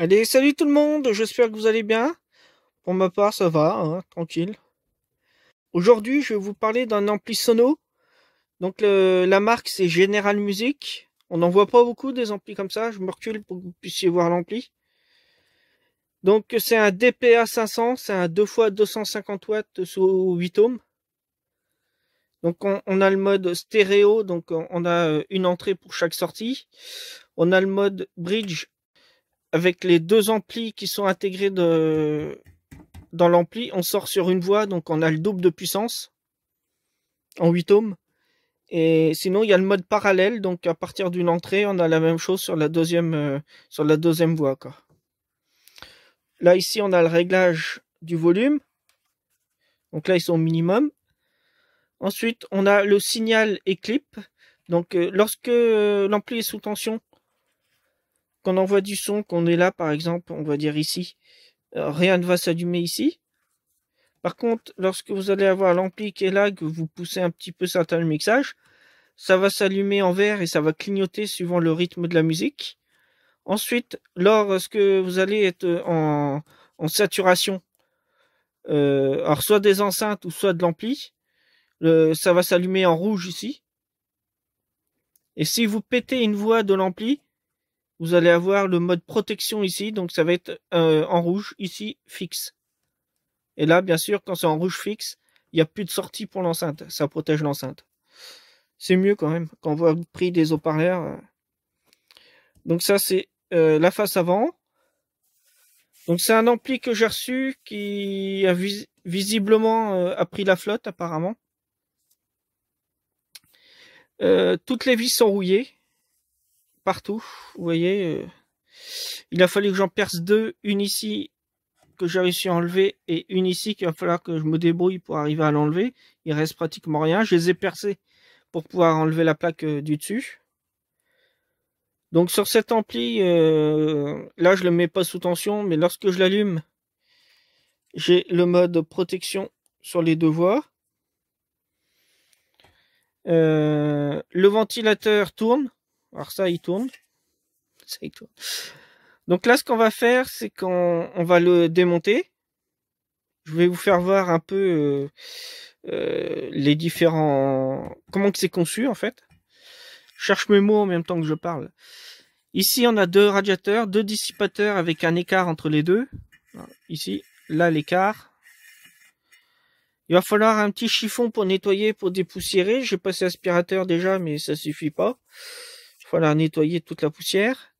Allez, salut tout le monde, j'espère que vous allez bien. Pour ma part, ça va, hein, tranquille. Aujourd'hui, je vais vous parler d'un ampli sono. Donc la marque, c'est General Music. On n'en voit pas beaucoup des amplis comme ça, je me recule pour que vous puissiez voir l'ampli. Donc c'est un DPA 500, c'est un 2x250 watts sous 8 ohms. Donc on, a le mode stéréo, donc on a euh, une entrée pour chaque sortie. On a le mode bridge avec les deux amplis qui sont intégrés de, dans l'ampli, on sort sur une voie, donc on a le double de puissance en 8 ohms. Et sinon, il y a le mode parallèle, donc à partir d'une entrée, on a la même chose sur la deuxième, euh, sur la deuxième voie. Là, ici, on a le réglage du volume. Donc là, ils sont au minimum. Ensuite, on a le signal et clip. Donc, euh, lorsque euh, l'ampli est sous tension, envoie du son, qu'on est là, par exemple, on va dire ici, euh, rien ne va s'allumer ici. Par contre, lorsque vous allez avoir l'ampli qui est là, que vous poussez un petit peu certains le mixage, ça va s'allumer en vert et ça va clignoter suivant le rythme de la musique. Ensuite, lorsque vous allez être en, saturation, euh, alors soit des enceintes ou soit de l'ampli, ça va s'allumer en rouge ici. Et si vous pétez une voix de l'ampli, vous allez avoir le mode protection ici, donc ça va être euh, en rouge ici, fixe. Et là, bien sûr, quand c'est en rouge fixe, il n'y a plus de sortie pour l'enceinte, ça protège l'enceinte. C'est mieux quand même, quand on voit le prix des haut-parleurs. Euh. Donc ça, c'est euh, la face avant. Donc c'est un ampli que j'ai reçu qui a visiblement a pris la flotte apparemment. toutes les vis sont rouillées, partout. Vous voyez, euh. il a fallu que j'en perce deux, une ici que j'ai réussi à enlever et une ici qu'il va falloir que je me débrouille pour arriver à l'enlever. Il reste pratiquement rien. Je les ai percés pour pouvoir enlever la plaque euh, du dessus. Donc sur cet ampli, euh, là je le mets pas sous tension, mais lorsque je l'allume, j'ai le mode protection sur les deux voies. le ventilateur tourne, alors ça, il tourne. Ça, tourne. Donc là, ce qu'on va faire, c'est qu'on on va le démonter. Je vais vous faire voir un peu euh, euh, les différents... Comment que c'est conçu, en fait. Je cherche mes mots en même temps que je parle. Ici, on a deux radiateurs, deux dissipateurs avec un écart entre les deux. ici, là, l'écart. Il va falloir un petit chiffon pour nettoyer, pour dépoussiérer. J'ai passé aspirateur déjà, mais ça suffit pas. Il nettoyer toute la poussière.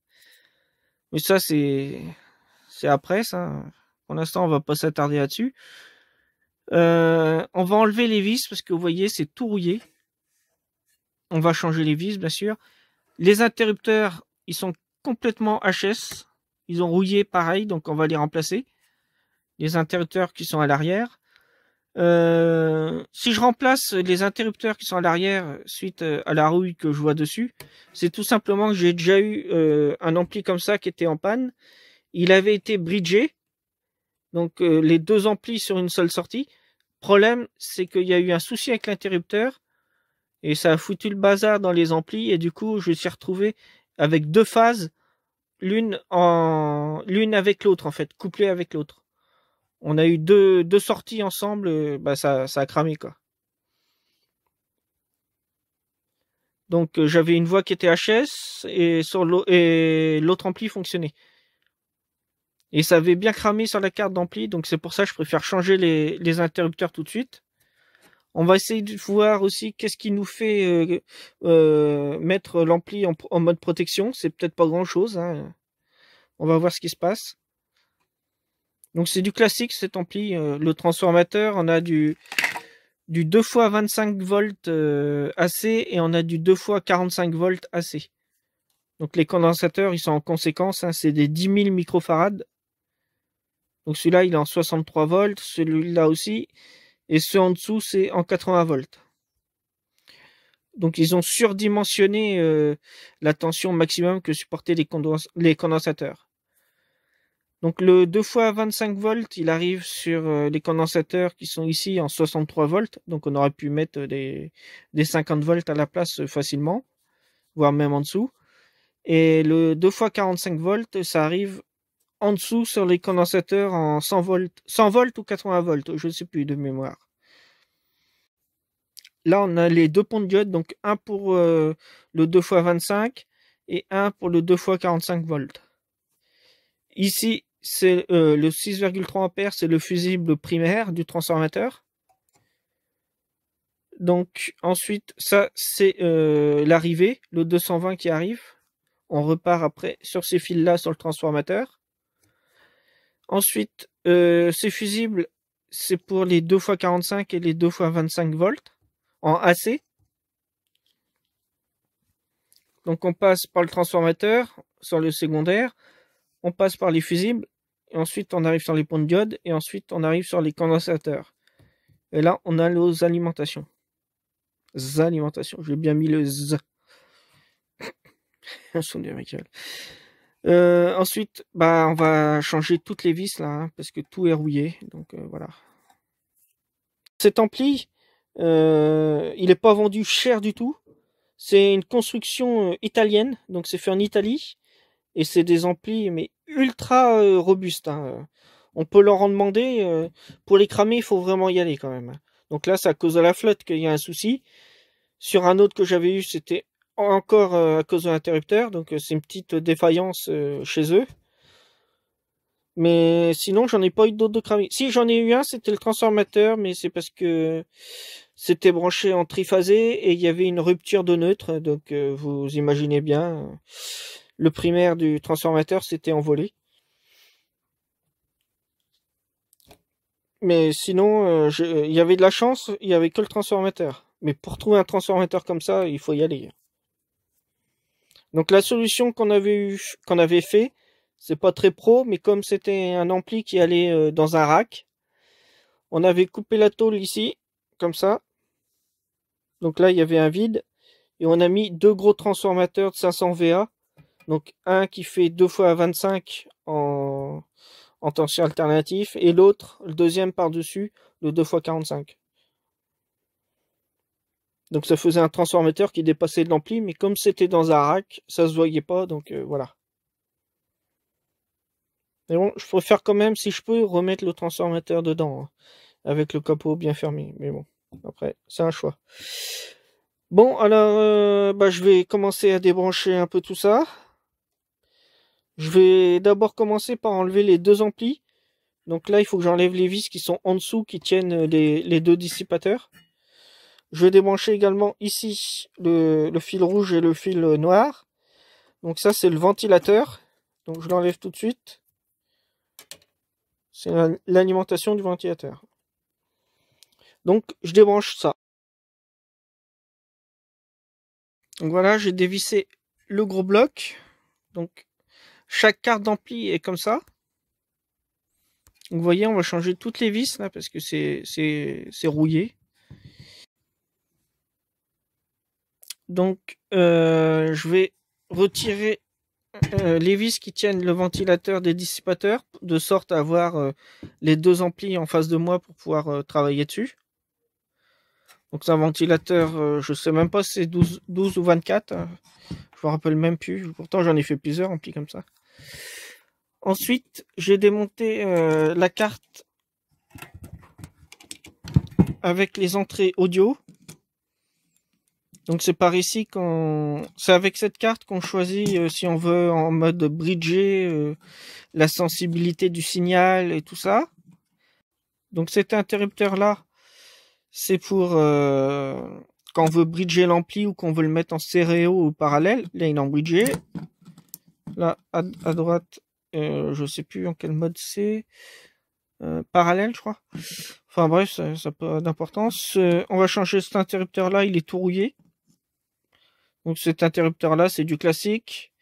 Mais ça, c'est, c'est après, ça. Pour l'instant, on va pas s'attarder là-dessus. Euh, on va enlever les vis parce que vous voyez, c'est tout rouillé. On va changer les vis, bien sûr. Les interrupteurs, ils sont complètement HS. Ils ont rouillé pareil, donc on va les remplacer. Les interrupteurs qui sont à l'arrière. Euh, si je remplace les interrupteurs qui sont à l'arrière euh, suite euh, à la rouille que je vois dessus, c'est tout simplement que j'ai déjà eu un ampli comme ça qui était en panne. Il avait été bridgé, donc les deux amplis sur une seule sortie. Problème, c'est qu'il y a eu un souci avec l'interrupteur et ça a foutu le bazar dans les amplis et du coup je me suis retrouvé avec deux phases, l'une en l'une avec l'autre en fait, couplée avec l'autre on a eu deux, sorties ensemble, euh, bah, ça, a cramé quoi. Donc euh, j'avais une voix qui était HS et sur l'autre ampli fonctionnait. Et ça avait bien cramé sur la carte d'ampli, donc c'est pour ça que je préfère changer les, interrupteurs tout de suite. On va essayer de voir aussi qu'est-ce qui nous fait euh, mettre l'ampli en, mode protection. C'est peut-être pas grand-chose. Hein. On va voir ce qui se passe. Donc c'est du classique, cet ampli euh, le transformateur, on a du du 2 x 25 volts euh, AC et on a du 2 x 45 volts AC. Donc les condensateurs, ils sont en conséquence, hein, c'est des 10 000 microfarades. Donc celui-là, il est en 63 volts, celui-là aussi. Et ceux en dessous, c'est en 80 volts. Donc ils ont surdimensionné euh, la tension maximum que supportaient les condensateurs. Donc le 2 x 25 volts, il arrive sur euh, les condensateurs qui sont ici en 63 volts. Donc on aurait pu mettre des, 50 volts à la place facilement, voire même en dessous. Et le 2 x 45 volts, ça arrive en dessous sur les condensateurs en 100 volts, 100 volts ou 80 volts, je ne sais plus de mémoire. Là, on a les deux ponts de diode, donc un pour euh, le 2 x 25 et un pour le 2 x 45 volts. Ici, c'est euh, le 6,3 ampères, c'est le fusible primaire du transformateur. Donc ensuite, ça c'est euh, l'arrivée, le 220 qui arrive. On repart après sur ces fils-là sur le transformateur. Ensuite, euh, ces fusibles, c'est pour les 2x45 et les 2x25 volts en AC. Donc on passe par le transformateur sur le secondaire on passe par les fusibles, et ensuite on arrive sur les ponts de diode, et ensuite on arrive sur les condensateurs. Et là, on a nos alimentations. Z alimentation. J'ai bien mis le Z. un son Michael. Euh, ensuite, bah, on va changer toutes les vis là, hein, parce que tout est rouillé. Donc euh, voilà. Cet ampli, euh, il n'est pas vendu cher du tout. C'est une construction italienne, donc c'est fait en Italie. Et c'est des amplis, mais ultra euh, robustes. Hein. On peut leur en demander. Euh, pour les cramer, il faut vraiment y aller quand même. Donc là, c'est à cause de la flotte qu'il y a un souci. Sur un autre que j'avais eu, c'était encore euh, à cause de l'interrupteur. Donc c'est une petite défaillance chez eux. Mais sinon, j'en ai pas eu d'autres de cramés. Si, j'en ai eu un, c'était le transformateur, mais c'est parce que c'était branché en triphasé et il y avait une rupture de neutre. Donc, vous imaginez bien le primaire du transformateur s'était envolé. Mais sinon, euh, il y avait de la chance, il y avait que le transformateur. Mais pour trouver un transformateur comme ça, il faut y aller. Donc la solution qu'on avait eu, qu'on avait fait, c'est pas très pro, mais comme c'était un ampli qui allait euh, dans un rack, on avait coupé la tôle ici, comme ça. Donc là, il y avait un vide, et on a mis deux gros transformateurs de 500 VA donc un qui fait 2 fois 25 en, en tension alternatif et l'autre, le deuxième par-dessus, le 2 x 45. Donc ça faisait un transformateur qui dépassait de l'ampli, mais comme c'était dans un rack, ça se voyait pas, donc euh, voilà. Mais bon, je préfère quand même, si je peux, remettre le transformateur dedans, hein, avec le capot bien fermé. Mais bon, après, c'est un choix. Bon, alors, euh, bah, je vais commencer à débrancher un peu tout ça. Je vais d'abord commencer par enlever les deux amplis. Donc là, il faut que j'enlève les vis qui sont en dessous, qui tiennent les, deux dissipateurs. Je vais débrancher également ici le, le, fil rouge et le fil noir. Donc ça, c'est le ventilateur. Donc je l'enlève tout de suite. C'est l'alimentation du ventilateur. Donc je débranche ça. Donc voilà, j'ai dévissé le gros bloc. Donc chaque carte d'ampli est comme ça. Vous voyez, on va changer toutes les vis là parce que c'est rouillé. Donc, euh, je vais retirer euh, les vis qui tiennent le ventilateur des dissipateurs de sorte à avoir euh, les deux amplis en face de moi pour pouvoir travailler dessus. Donc, c'est un ventilateur, je sais même pas si c'est 12, 12 ou 24. Hein. je me rappelle même plus. Pourtant, j'en ai fait plusieurs amplis comme ça. Ensuite, j'ai démonté euh, la carte avec les entrées audio. Donc c'est par ici qu'on, c'est avec cette carte qu'on choisit euh, si on veut en mode bridger euh, la sensibilité du signal et tout ça. Donc cet interrupteur là, c'est pour qu'on quand on veut bridger l'ampli ou qu'on veut le mettre en stéréo ou parallèle. Là il en bridger. Là, à, droite, je euh, je sais plus en quel mode c'est. Euh, parallèle, je crois. Enfin bref, ça n'a pas d'importance. Euh, on va changer cet interrupteur-là, il est tout rouillé. Donc cet interrupteur-là, c'est du classique.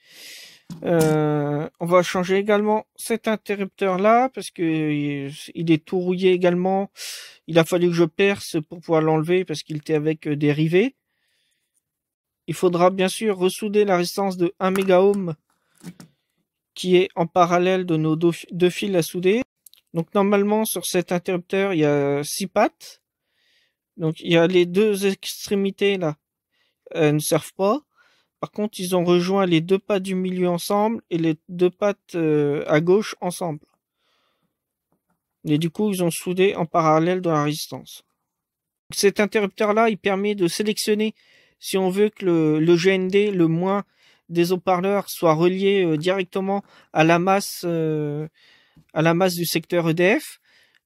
on va changer également cet interrupteur-là, parce que il est tout rouillé également. Il a fallu que je perce pour pouvoir l'enlever, parce qu'il était avec des rivets. Il faudra bien sûr ressouder la résistance de 1 mégaohm qui est en parallèle de nos deux fils à souder. Donc normalement sur cet interrupteur il y a six pattes. Donc il y a les deux extrémités là, elles ne servent pas. Par contre ils ont rejoint les deux pattes du milieu ensemble et les deux pattes euh, à gauche ensemble. Et du coup ils ont soudé en parallèle dans la résistance. Cet interrupteur là il permet de sélectionner si on veut que le GND le moins des haut-parleurs soient reliés euh, directement à la masse euh, à la masse du secteur EDF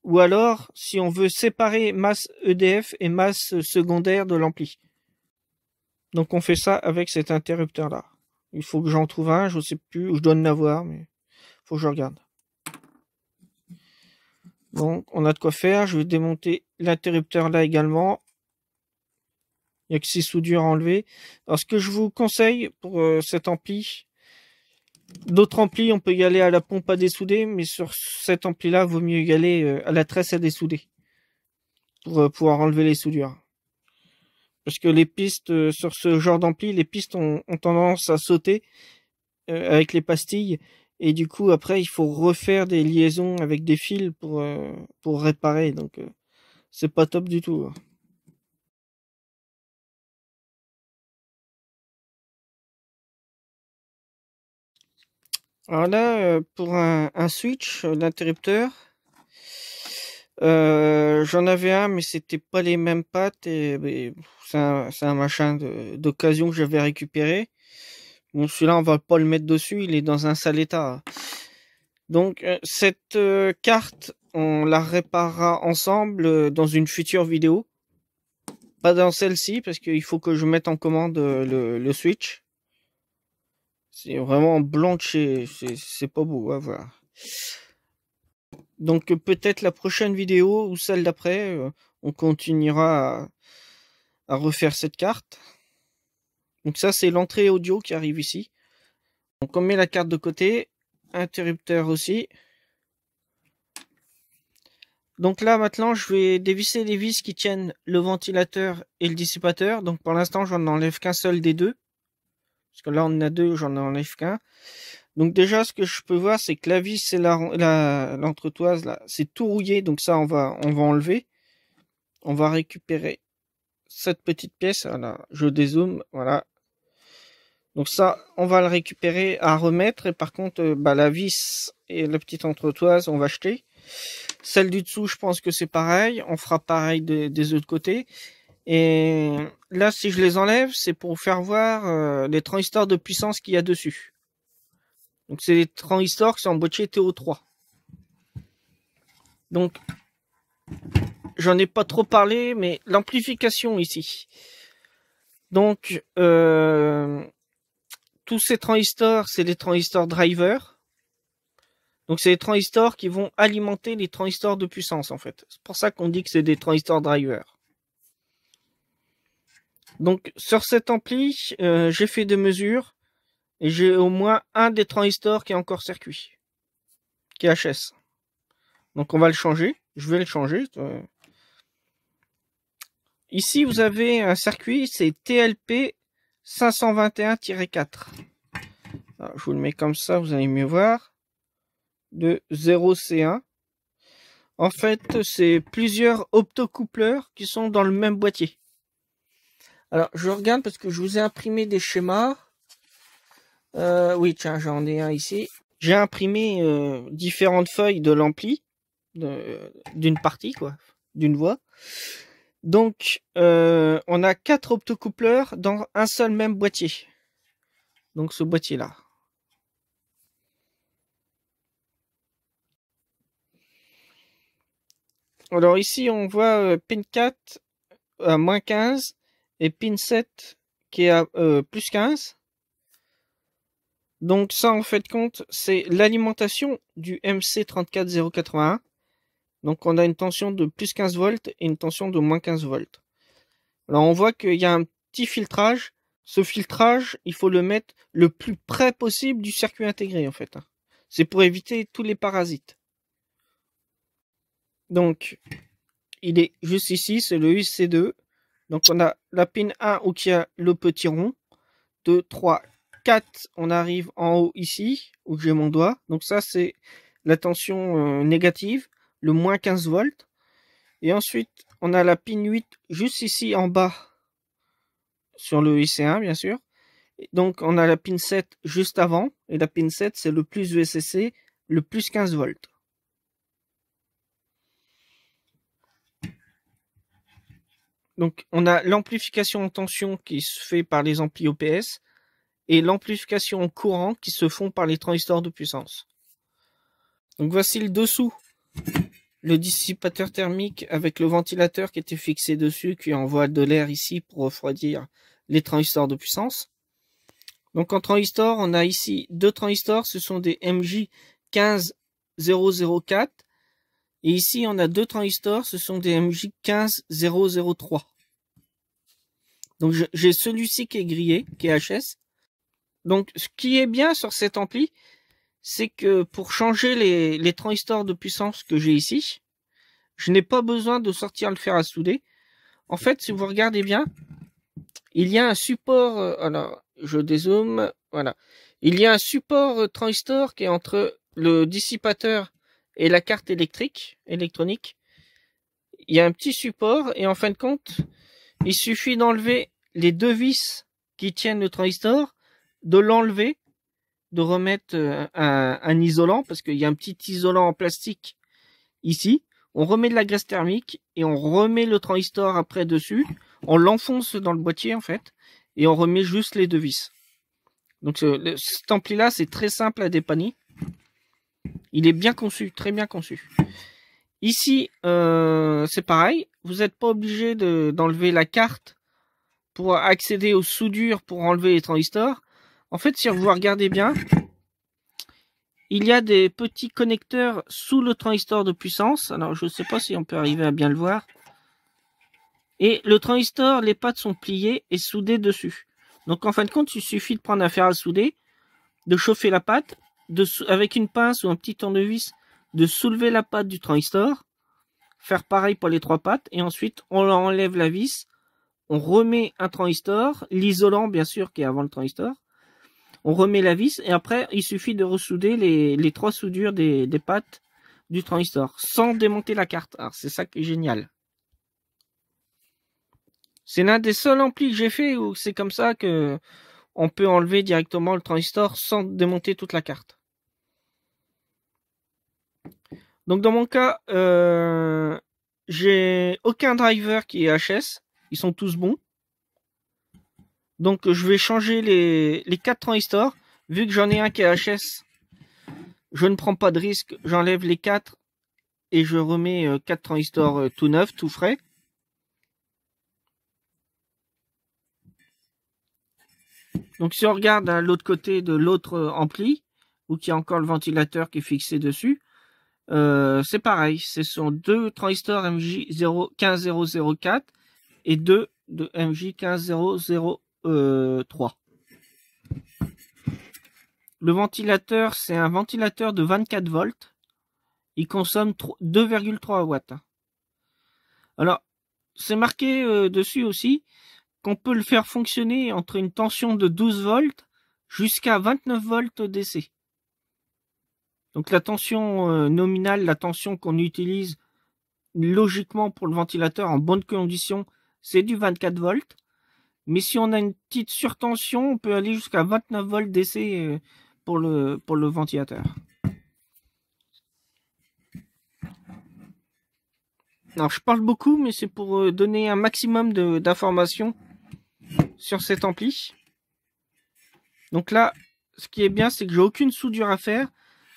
ou alors si on veut séparer masse EDF et masse secondaire de l'ampli. Donc on fait ça avec cet interrupteur là. Il faut que j'en trouve un, je sais plus, où je dois en avoir, mais faut que je regarde. Donc on a de quoi faire, je vais démonter l'interrupteur là également. Il n'y a que ces soudures à enlever. Alors, ce que je vous conseille pour euh, cet ampli, d'autres amplis, on peut y aller à la pompe à dessouder, mais sur cet ampli-là, vaut mieux y aller euh, à la tresse à dessouder pour euh, pouvoir enlever les soudures. Parce que les pistes, sur ce genre d'ampli, les pistes ont, ont, tendance à sauter avec les pastilles. Et du coup, après, il faut refaire des liaisons avec des fils pour, pour réparer. Donc, c'est pas top du tout. Hein. Alors là, euh, pour un, switch d'interrupteur, euh, euh, j'en avais un, mais c'était pas les mêmes pattes. Et, c'est un, machin d'occasion que j'avais récupéré. Bon, celui-là, on va pas le mettre dessus. Il est dans un sale état. Donc, cette carte, on la réparera ensemble dans une future vidéo. Pas dans celle-ci, parce qu'il faut que je mette en commande le switch. C'est vraiment blanché, c'est pas beau à hein, voir. Donc peut-être la prochaine vidéo ou celle d'après, euh, on continuera à, refaire cette carte. Donc ça c'est l'entrée audio qui arrive ici. Donc on met la carte de côté, interrupteur aussi. Donc là maintenant je vais dévisser les vis qui tiennent le ventilateur et le dissipateur. Donc pour l'instant j'en enlève qu'un seul des deux. Parce que là, on en a deux, j'en enlève qu'un. Donc déjà, ce que je peux voir, c'est que la vis c'est la, l'entretoise, là, c'est tout rouillé. Donc ça, on va, on va enlever. On va récupérer cette petite pièce. Voilà, je dézoome, voilà. Donc ça, on va le récupérer à remettre. Et par contre, euh, bah, la vis et la petite entretoise, on va acheter. Celle du dessous, je pense que c'est pareil. On fera pareil des des autres côtés. Et là, si je les enlève, c'est pour vous faire voir euh, les transistors de puissance qu'il y a dessus. Donc, c'est les transistors qui sont boîtier TO3. Donc, j'en ai pas trop parlé, mais l'amplification ici. Donc, euh, tous ces transistors, c'est les transistors driver. Donc, c'est les transistors qui vont alimenter les transistors de puissance, en fait. C'est pour ça qu'on dit que c'est des transistors driver. Donc sur cet ampli, euh, j'ai fait des mesures et j'ai au moins un des transistors qui est encore circuit, qui est HS. Donc on va le changer, je vais le changer. Euh, ici vous avez un circuit, c'est TLP 521-4. Je vous le mets comme ça, vous allez mieux voir. De 0C1. En fait, c'est plusieurs optocoupleurs qui sont dans le même boîtier. Alors, je regarde parce que je vous ai imprimé des schémas. Euh, oui, tiens, j'en ai un ici. J'ai imprimé euh, différentes feuilles de l'ampli, d'une partie, quoi, d'une voix. Donc, euh, on a quatre optocoupleurs dans un seul même boîtier. Donc, ce boîtier-là. Alors ici, on voit PIN 4 à moins 15 et Pinset qui est à euh, plus 15. Donc ça en fait compte, c'est l'alimentation du MC34081. Donc on a une tension de plus 15 volts et une tension de moins 15 volts. Alors on voit qu'il y a un petit filtrage. Ce filtrage, il faut le mettre le plus près possible du circuit intégré en fait. Hein. C'est pour éviter tous les parasites. Donc il est juste ici, c'est le UC2. Donc on a la pin 1 où il y a le petit rond. 2, 3, 4, on arrive en haut ici, où j'ai mon doigt. Donc ça, c'est la tension euh, négative, le moins 15 volts. Et ensuite, on a la pin 8 juste ici en bas, sur le IC1 bien sûr. donc on a la pin 7 juste avant, et la pin 7 c'est le plus VCC, le plus 15 volts. Donc on a l'amplification en tension qui se fait par les amplis OPS et l'amplification en courant qui se font par les transistors de puissance. Donc voici le dessous. Le dissipateur thermique avec le ventilateur qui était fixé dessus qui envoie de l'air ici pour refroidir les transistors de puissance. Donc en transistor, on a ici deux transistors, ce sont des MJ15004 et ici, on a deux transistors, ce sont des MJ 15003. Donc j'ai celui-ci qui est grillé, qui est HS. Donc ce qui est bien sur cet ampli, c'est que pour changer les, les transistors de puissance que j'ai ici, je n'ai pas besoin de sortir le fer à souder. En fait, si vous regardez bien, il y a un support, euh, alors je dézoome, voilà. Il y a un support euh, transistor qui est entre le dissipateur et la carte électrique, électronique, il y a un petit support et en fin de compte, il suffit d'enlever les deux vis qui tiennent le transistor, de l'enlever, de remettre euh, un, isolant parce qu'il y a un petit isolant en plastique ici. On remet de la graisse thermique et on remet le transistor après dessus. On l'enfonce dans le boîtier en fait et on remet juste les deux vis. Donc ce, ce là c'est très simple à dépanner. Il est bien conçu, très bien conçu. Ici, euh, c'est pareil. Vous n'êtes pas obligé d'enlever la carte pour accéder aux soudures pour enlever les transistors. En fait, si vous regardez bien, il y a des petits connecteurs sous le transistor de puissance. Alors, je ne sais pas si on peut arriver à bien le voir. Et le transistor, les pattes sont pliées et soudées dessus. Donc, en fin de compte, il suffit de prendre un fer à souder, de chauffer la pâte avec une pince ou un petit tournevis, de soulever la patte du transistor, faire pareil pour les trois pattes, et ensuite on enlève la vis, on remet un transistor, l'isolant bien sûr qui est avant le transistor, on remet la vis, et après il suffit de ressouder les, trois soudures des, des pattes du transistor, sans démonter la carte. Alors c'est ça qui est génial. C'est l'un des seuls amplis que j'ai fait où c'est comme ça que on peut enlever directement le transistor sans démonter toute la carte. Donc dans mon cas, euh, j'ai aucun driver qui est HS. Ils sont tous bons. Donc je vais changer les, les 4 transistors. Vu que j'en ai un qui est HS, je ne prends pas de risque. J'enlève les 4 et je remets 4 euh, transistors euh, tout neufs, tout frais. Donc si on regarde à l'autre côté de l'autre ampli, où il y a encore le ventilateur qui est fixé dessus, euh, c'est pareil, ce sont deux transistors MJ15004 et deux de MJ15003. Euh, le ventilateur, c'est un ventilateur de 24 volts. Il consomme 2,3 watts. Alors, c'est marqué euh, dessus aussi qu'on peut le faire fonctionner entre une tension de 12 volts jusqu'à 29 volts d'essai. Donc la tension euh, nominale, la tension qu'on utilise logiquement pour le ventilateur en bonne condition, c'est du 24 volts. Mais si on a une petite surtension, on peut aller jusqu'à 29 volts d'essai euh, pour le, pour le ventilateur. Alors je parle beaucoup, mais c'est pour euh, donner un maximum d'informations sur cet ampli. Donc là, ce qui est bien, c'est que j'ai aucune soudure à faire.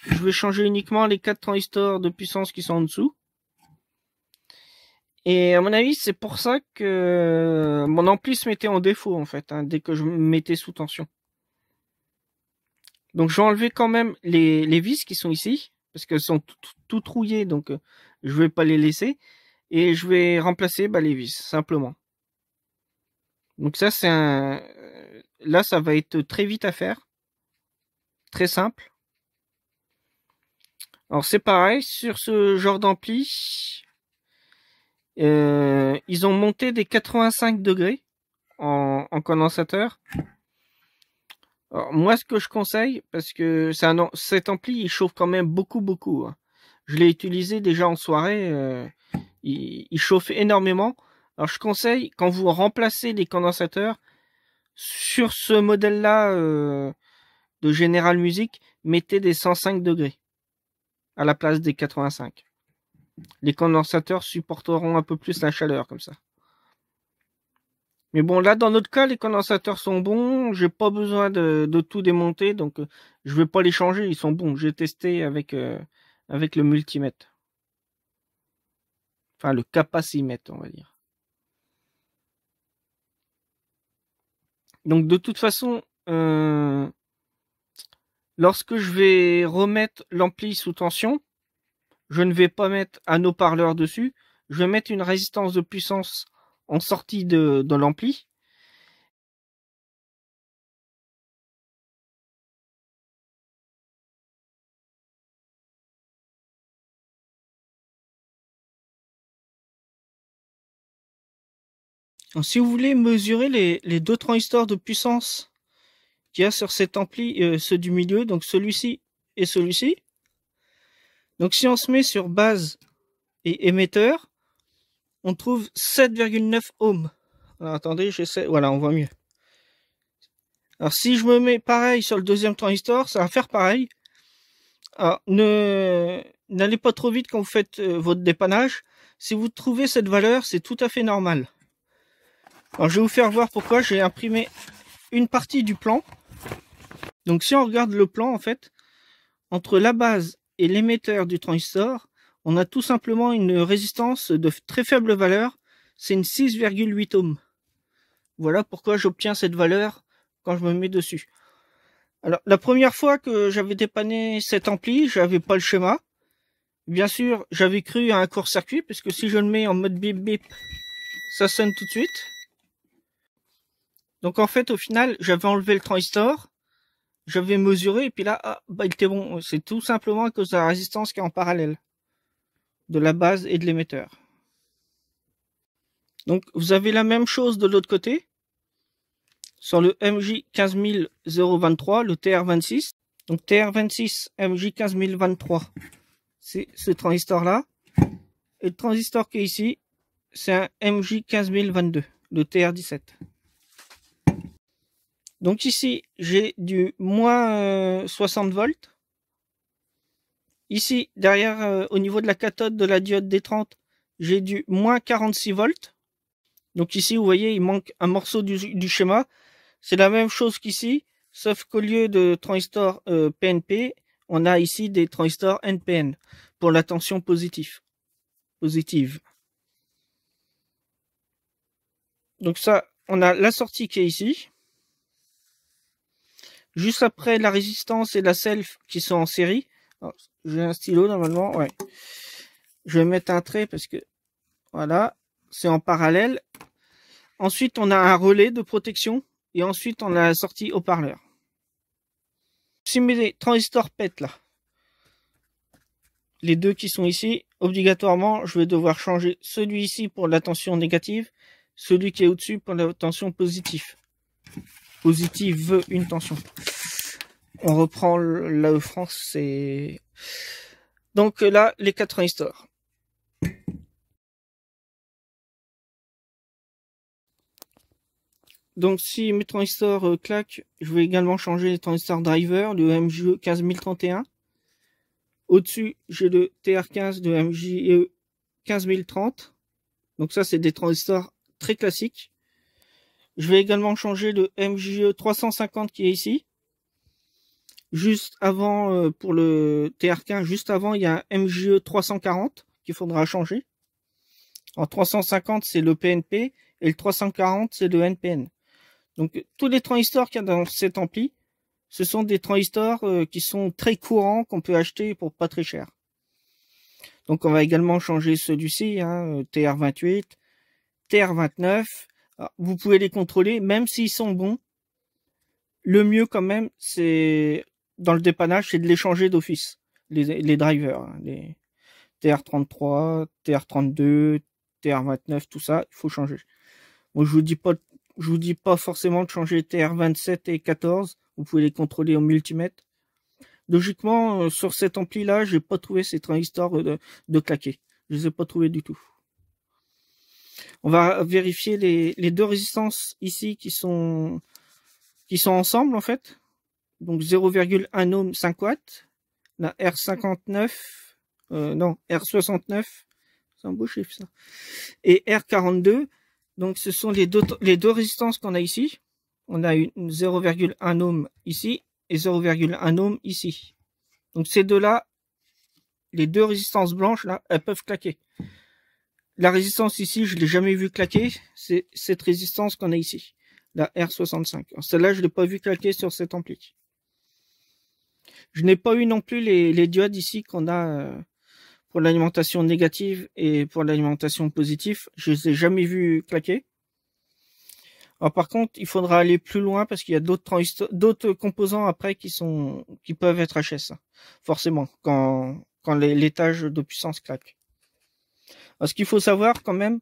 Je vais changer uniquement les quatre transistors de puissance qui sont en dessous. Et à mon avis, c'est pour ça que mon ampli se mettait en défaut en fait, hein, dès que je me mettais sous tension. Donc je vais enlever quand même les, vis qui sont ici, parce qu'elles sont toutes rouillées, trouillées, donc euh, je vais pas les laisser. Et je vais remplacer bah, les vis, simplement. Donc ça, c'est un... Euh, là, ça va être très vite à faire. Très simple. Alors c'est pareil sur ce genre d'ampli. Euh, ils ont monté des 85 degrés en, condensateur. Alors, moi, ce que je conseille, parce que c'est un, cet ampli, il chauffe quand même beaucoup, beaucoup. Hein. Je l'ai utilisé déjà en soirée. Euh, il, chauffe énormément. Alors, je conseille quand vous remplacez des condensateurs sur ce modèle-là euh, de General Music, mettez des 105 degrés à la place des 85. Les condensateurs supporteront un peu plus la chaleur comme ça. Mais bon, là, dans notre cas, les condensateurs sont bons. J'ai pas besoin de, tout démonter, donc euh, je vais pas les changer. Ils sont bons. J'ai testé avec, euh, avec le multimètre. Enfin, le capacimètre, on va dire. Donc, de toute façon, euh, Lorsque je vais remettre l'ampli sous tension, je ne vais pas mettre un haut-parleur dessus, je vais mettre une résistance de puissance en sortie de, de l'ampli. Si vous voulez mesurer les, les deux transistors de puissance a sur cet ampli, euh, ceux du milieu, donc celui-ci et celui-ci. Donc si on se met sur base et émetteur, on trouve 7,9 ohms. Alors attendez, j'essaie, voilà, on voit mieux. Alors si je me mets pareil sur le deuxième transistor, ça va faire pareil. Alors, ne n'allez pas trop vite quand vous faites euh, votre dépannage. Si vous trouvez cette valeur, c'est tout à fait normal. Alors je vais vous faire voir pourquoi j'ai imprimé une partie du plan. Donc si on regarde le plan, en fait, entre la base et l'émetteur du transistor, on a tout simplement une résistance de très faible valeur, c'est une 6,8 ohms. Voilà pourquoi j'obtiens cette valeur quand je me mets dessus. Alors la première fois que j'avais dépanné cet ampli, j'avais pas le schéma. Bien sûr, j'avais cru à un court-circuit, puisque si je le mets en mode bip bip, ça sonne tout de suite. Donc en fait, au final, j'avais enlevé le transistor, je vais mesurer et puis là, ah, bah, il était bon. C'est tout simplement à cause de la résistance qui est en parallèle de la base et de l'émetteur. Donc vous avez la même chose de l'autre côté sur le MJ15023, le TR26. Donc TR26, MJ15023, c'est ce transistor-là. Et le transistor qui est ici, c'est un MJ15022, le TR17. Donc ici, j'ai du moins 60 euh, volts. Ici, derrière, euh, au niveau de la cathode de la diode D30, j'ai du moins 46 volts. Donc ici, vous voyez, il manque un morceau du, schéma. C'est la même chose qu'ici, sauf qu'au lieu de transistors euh, PNP, on a ici des transistors NPN pour la tension positive. positive. Donc ça, on a la sortie qui est ici. Juste après la résistance et la self qui sont en série. Oh, j'ai un stylo normalement, ouais. Je vais mettre un trait parce que voilà, c'est en parallèle. Ensuite, on a un relais de protection et ensuite on a la sortie haut-parleur. Si mes transistors pètent là, les deux qui sont ici, obligatoirement, je vais devoir changer celui ci pour la tension négative, celui qui est au-dessus pour la tension positive positive une tension. On reprend la France Donc là, les quatre transistors. Donc si mes transistors euh, claquent, je vais également changer les transistors driver, le MJE 15031. Au-dessus, j'ai le TR15 de MJE 15030. Donc ça, c'est des transistors très classiques. Je vais également changer le MJE 350 qui est ici. Juste avant, euh, pour le TR15, juste avant, il y a un MJE 340 qu'il faudra changer. En 350, c'est le PNP et le 340, c'est le NPN. Donc, tous les transistors qu'il y a dans cet ampli, ce sont des transistors euh, qui sont très courants, qu'on peut acheter pour pas très cher. Donc, on va également changer celui-ci, hein, TR28, euh, TR29 vous pouvez les contrôler, même s'ils sont bons. Le mieux quand même, c'est dans le dépannage, c'est de les changer d'office, les, drivers, hein, les TR33, TR32, TR29, tout ça, il faut changer. Moi, je vous dis pas, je vous dis pas forcément de changer TR27 et 14. Vous pouvez les contrôler au multimètre. Logiquement, euh, sur cet ampli-là, j'ai pas trouvé ces transistors de, de claquer. Je les ai pas trouvés du tout. On va vérifier les, les, deux résistances ici qui sont, qui sont ensemble en fait. Donc 0,1 ohm 5 watts. La R59, euh, non, R69, c'est un beau chiffre ça. Et R42. Donc ce sont les deux, les deux résistances qu'on a ici. On a une 0,1 ohm ici et 0,1 ohm ici. Donc ces deux-là, les deux résistances blanches là, elles peuvent claquer. La résistance ici, je l'ai jamais vu claquer. C'est cette résistance qu'on a ici, la R65. Celle-là, je l'ai pas vu claquer sur cet ampli. Je n'ai pas eu non plus les, diodes ici qu'on a euh, pour l'alimentation négative et pour l'alimentation positive. Je les ai jamais vu claquer. Alors par contre, il faudra aller plus loin parce qu'il y a d'autres d'autres composants après qui sont qui peuvent être HS. Forcément, quand quand l'étage de puissance claque ce qu'il faut savoir quand même,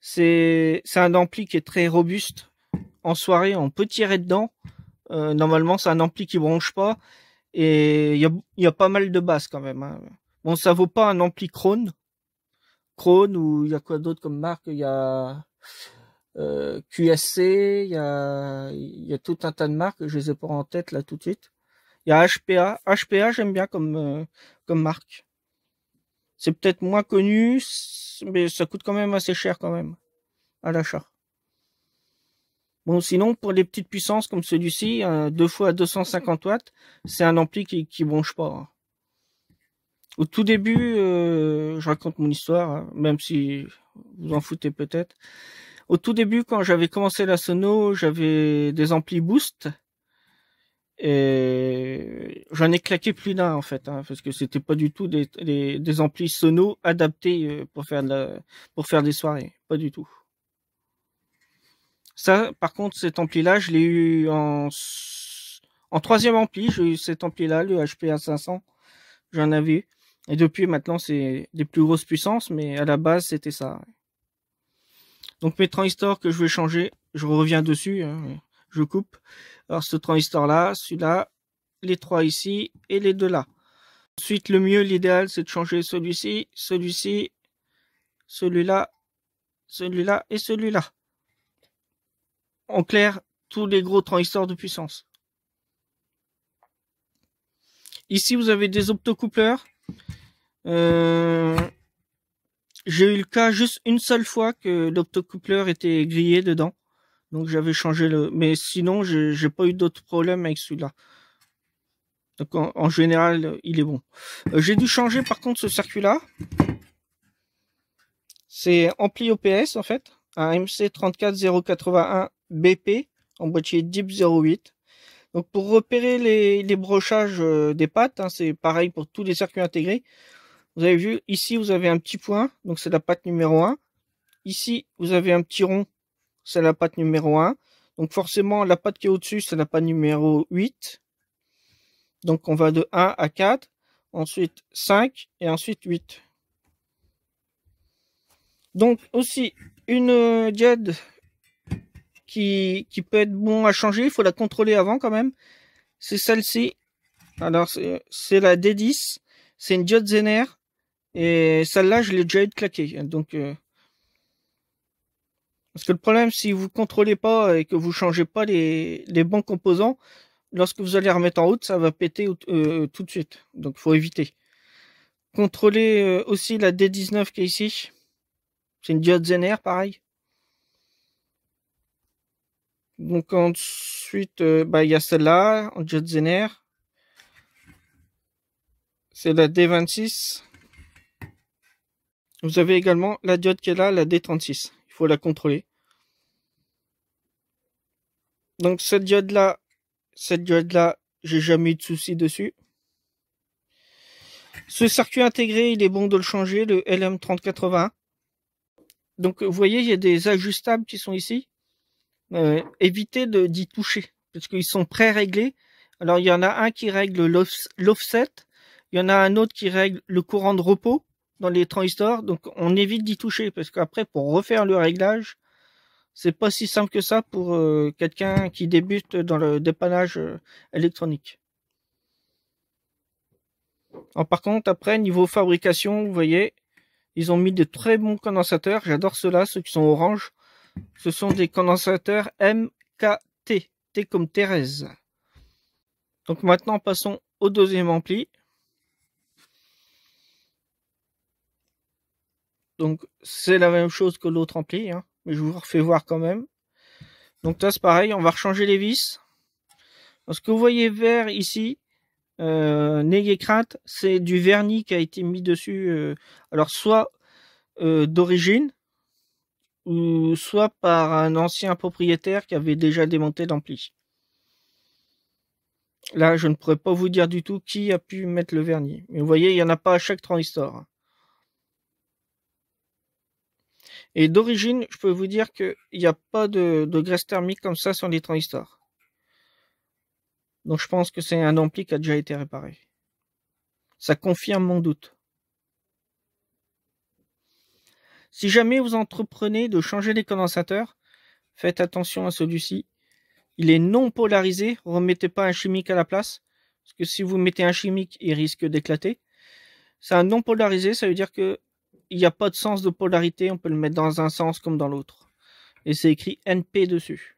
c'est un ampli qui est très robuste. En soirée, on peut tirer dedans. Euh, normalement, c'est un ampli qui bronche pas. Et il y a, pas mal de basses quand même. Hein. Bon, ça vaut pas un ampli Krone. Krone ou il y a quoi d'autre comme marque Il y a euh, QSC, il y a, tout un tas de marques. Je les ai pas en tête là tout de suite. Il y a HPA. HPA, j'aime bien comme, euh, comme marque. C'est peut-être moins connu, mais ça coûte quand même assez cher quand même à l'achat. Bon, sinon, pour les petites puissances comme celui-ci, euh, deux fois 250 watts, c'est un ampli qui, qui bronche pas. Hein. Au tout début, euh, je raconte mon histoire, hein, même si vous en foutez peut-être. Au tout début, quand j'avais commencé la sono, j'avais des amplis boost et j'en ai claqué plus d'un en fait, hein, parce que c'était pas du tout des, des, amplis sonos adaptés euh, pour faire pour faire des soirées, pas du tout. Ça, par contre, cet ampli-là, je l'ai eu en en troisième ampli, j'ai eu cet ampli-là, le hpa 500 j'en avais Et depuis maintenant, c'est des plus grosses puissances, mais à la base, c'était ça. Donc mes transistors que je vais changer, je reviens dessus. Hein je coupe. Alors ce transistor-là, celui-là, les trois ici et les deux là. Ensuite, le mieux, l'idéal, c'est de changer celui-ci, celui-ci, celui-là, celui-là et celui-là. En clair, tous les gros transistors de puissance. Ici, vous avez des optocoupleurs. Euh, j'ai eu le cas juste une seule fois que l'optocoupleur était grillé dedans. Donc j'avais changé le. Mais sinon, j'ai pas eu d'autres problèmes avec celui-là. Donc en, général, il est bon. Euh, j'ai dû changer par contre ce circuit-là. C'est ampli OPS en fait, un MC34081 BP en boîtier DIP 08. Donc pour repérer les, les brochages euh, des pattes, hein, c'est pareil pour tous les circuits intégrés. Vous avez vu, ici vous avez un petit point, donc c'est la patte numéro 1. Ici, vous avez un petit rond, c'est la pâte numéro 1. Donc forcément, la pâte qui est au-dessus, c'est la pâte numéro 8. Donc on va de 1 à 4, ensuite 5 et ensuite 8. Donc aussi, une euh, diode qui, peut être bon à changer, il faut la contrôler avant quand même. C'est celle-ci. Alors c'est la D10, c'est une diode Zener. Et celle-là, je l'ai déjà eu Donc euh, parce que le problème, si vous contrôlez pas et que vous changez pas les, bons composants, lorsque vous allez remettre en route, ça va péter euh, tout de suite. Donc, faut éviter. Contrôlez euh, aussi la D19 qui est ici. C'est une diode Zener, pareil. Donc ensuite, euh, bah, il y a celle-là, en diode Zener. C'est la D26. Vous avez également la diode qui est là, la D36. Il faut la contrôler. Donc cette diode là, cette diode là, j'ai jamais eu de soucis dessus. Ce circuit intégré, il est bon de le changer, le lm 3080 Donc vous voyez, il y a des ajustables qui sont ici. Euh, évitez d'y toucher, parce qu'ils sont pré-réglés. Alors il y en a un qui règle l'offset, il y en a un autre qui règle le courant de repos dans les transistors, donc on évite d'y toucher, parce qu'après, pour refaire le réglage, c'est pas si simple que ça pour euh, quelqu'un qui débute dans le dépannage euh, électronique. par contre, après, niveau fabrication, vous voyez, ils ont mis de très bons condensateurs. J'adore ceux-là, ceux qui sont orange. Ce sont des condensateurs MKT, T comme Thérèse. Donc maintenant, passons au deuxième ampli. Donc c'est la même chose que l'autre ampli. Hein je vous refais voir quand même. Donc là, c'est pareil, on va rechanger les vis. Ce que vous voyez vert ici, euh, n'ayez crainte, c'est du vernis qui a été mis dessus. Euh, alors soit euh, d'origine, ou soit par un ancien propriétaire qui avait déjà démonté l'ampli. Là, je ne pourrais pas vous dire du tout qui a pu mettre le vernis. Mais vous voyez, il n'y en a pas à chaque transistor. Hein. Et d'origine, je peux vous dire qu'il n'y a pas de, graisse thermique comme ça sur les transistors. Donc je pense que c'est un ampli qui a déjà été réparé. Ça confirme mon doute. Si jamais vous entreprenez de changer les condensateurs, faites attention à celui-ci. Il est non polarisé, remettez pas un chimique à la place, parce que si vous mettez un chimique, il risque d'éclater. C'est un non polarisé, ça veut dire que il n'y a pas de sens de polarité, on peut le mettre dans un sens comme dans l'autre. Et c'est écrit NP dessus.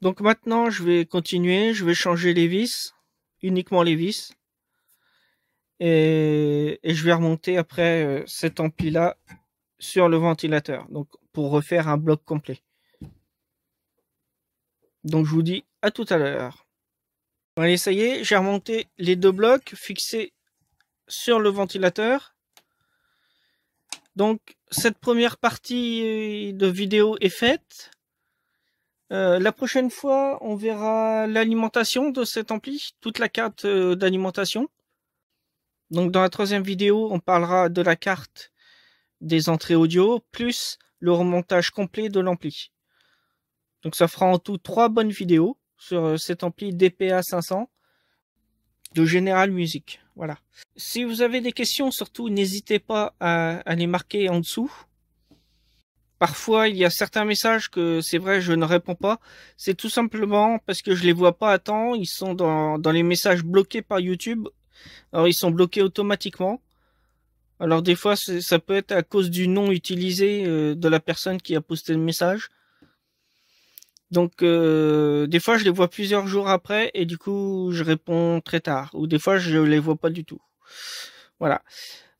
Donc maintenant, je vais continuer, je vais changer les vis, uniquement les vis. Et, je vais remonter après euh, cet ampli-là sur le ventilateur, donc pour refaire un bloc complet. Donc je vous dis à tout à l'heure. Allez, ça y est, j'ai remonté les deux blocs fixés sur le ventilateur. Donc cette première partie de vidéo est faite. Euh, la prochaine fois, on verra l'alimentation de cet ampli, toute la carte euh, d'alimentation. Donc dans la troisième vidéo, on parlera de la carte des entrées audio, plus le remontage complet de l'ampli. Donc ça fera en tout trois bonnes vidéos sur euh, cet ampli DPA 500 de General Music. Voilà. Si vous avez des questions, surtout n'hésitez pas à, les marquer en dessous. Parfois, il y a certains messages que c'est vrai, je ne réponds pas. C'est tout simplement parce que je les vois pas à temps. Ils sont dans, dans les messages bloqués par YouTube. Alors, ils sont bloqués automatiquement. Alors des fois, ça peut être à cause du nom utilisé euh, de la personne qui a posté le message. Donc euh, des fois je les vois plusieurs jours après et du coup je réponds très tard ou des fois je les vois pas du tout. Voilà.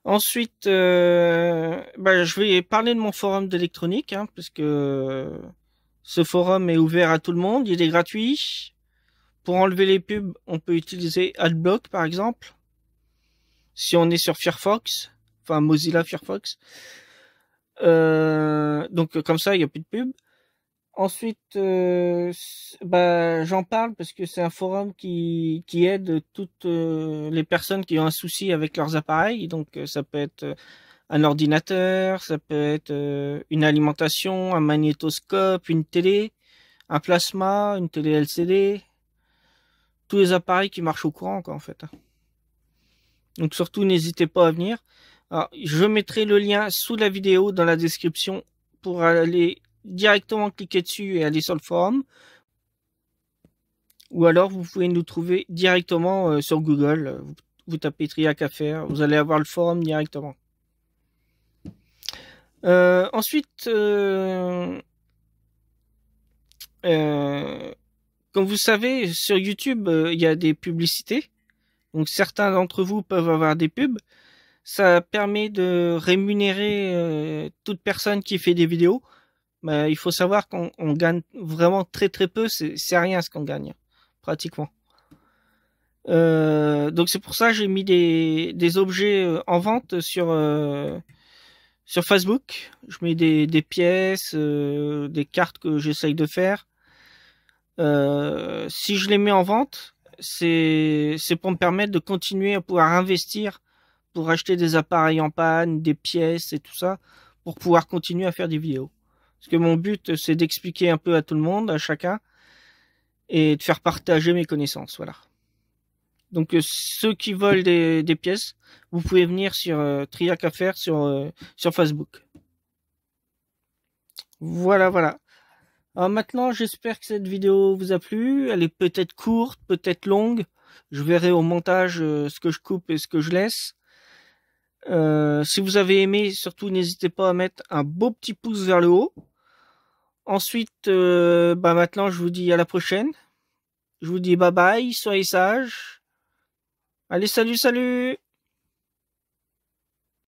Ensuite, euh, bah, je vais parler de mon forum d'électronique hein, parce que ce forum est ouvert à tout le monde, il est gratuit. Pour enlever les pubs, on peut utiliser Adblock par exemple. Si on est sur Firefox, enfin Mozilla Firefox. Euh, donc comme ça, il n'y a plus de pubs. Ensuite, euh, bah, j'en parle parce que c'est un forum qui, qui aide toutes euh, les personnes qui ont un souci avec leurs appareils. Donc, euh, ça peut être un ordinateur, ça peut être une alimentation, un magnétoscope, une télé, un plasma, une télé LCD, tous les appareils qui marchent au courant, quoi, en fait. Donc, surtout, n'hésitez pas à venir. je mettrai le lien sous la vidéo dans la description pour aller directement cliquer dessus et aller sur le forum. Ou alors vous pouvez nous trouver directement euh, sur Google. Euh, vous, tapez Triac à faire, vous allez avoir le forum directement. Euh, ensuite, comme vous savez, sur YouTube, il y a des publicités. Donc certains d'entre vous peuvent avoir des pubs. Ça permet de rémunérer toute personne qui fait des vidéos il faut savoir qu'on gagne vraiment très très peu, c'est rien ce qu'on gagne, pratiquement. Euh, donc c'est pour ça que j'ai mis des, des, objets euh, en vente sur, euh, sur Facebook. Je mets des, des pièces, des cartes que j'essaye de faire. si je les mets en vente, c'est pour me permettre de continuer à pouvoir investir pour acheter des appareils en panne, des pièces et tout ça, pour pouvoir continuer à faire des vidéos. Parce que mon but, c'est d'expliquer un peu à tout le monde, à chacun, et de faire partager mes connaissances. Voilà. Donc euh, ceux qui veulent des, pièces, vous pouvez venir sur euh, Triac à faire sur, euh, sur Facebook. Voilà, voilà. maintenant, j'espère que cette vidéo vous a plu. Elle est peut-être courte, peut-être longue. Je verrai au montage ce que je coupe et ce que je laisse. si vous avez aimé, surtout n'hésitez pas à mettre un beau petit pouce vers le haut. Ensuite, euh, bah maintenant, je vous dis à la prochaine. Je vous dis bye bye, soyez sages. Allez, salut, salut